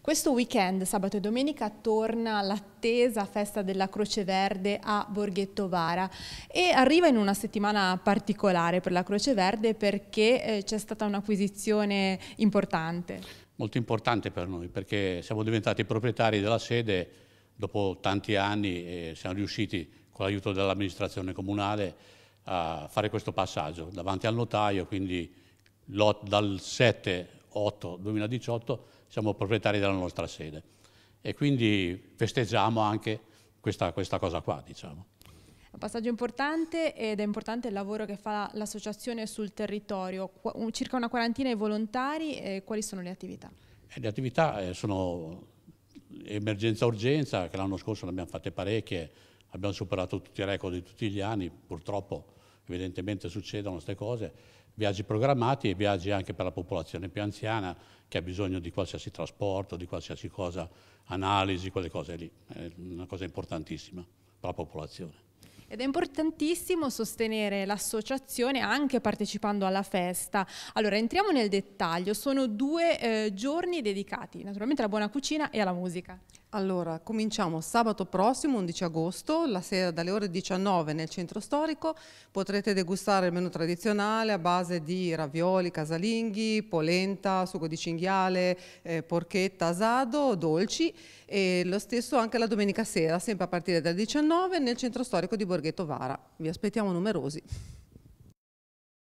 Questo weekend, sabato e domenica, torna l'attesa festa della Croce Verde a Borghetto Vara e arriva in una settimana particolare per la Croce Verde perché eh, c'è stata un'acquisizione importante. Molto importante per noi perché siamo diventati proprietari della sede dopo tanti anni e siamo riusciti con l'aiuto dell'amministrazione comunale a fare questo passaggio davanti al notaio, quindi dal 7-8-2018 siamo proprietari della nostra sede e quindi festeggiamo anche questa, questa cosa qua, diciamo. Un passaggio importante ed è importante il lavoro che fa l'associazione sul territorio, circa una quarantina di volontari, eh, quali sono le attività? Eh, le attività eh, sono emergenza-urgenza, che l'anno scorso ne abbiamo fatte parecchie, abbiamo superato tutti i record di tutti gli anni, purtroppo evidentemente succedono queste cose, viaggi programmati e viaggi anche per la popolazione più anziana che ha bisogno di qualsiasi trasporto, di qualsiasi cosa, analisi, quelle cose lì. È una cosa importantissima per la popolazione. Ed è importantissimo sostenere l'associazione anche partecipando alla festa. Allora, entriamo nel dettaglio. Sono due eh, giorni dedicati, naturalmente alla buona cucina e alla musica. Allora, cominciamo sabato prossimo, 11 agosto, la sera dalle ore 19 nel centro storico. Potrete degustare il menù tradizionale a base di ravioli, casalinghi, polenta, sugo di cinghiale, eh, porchetta, asado, dolci. E lo stesso anche la domenica sera, sempre a partire dalle 19 nel centro storico di Borgo Borghetto Vara. Vi aspettiamo numerosi.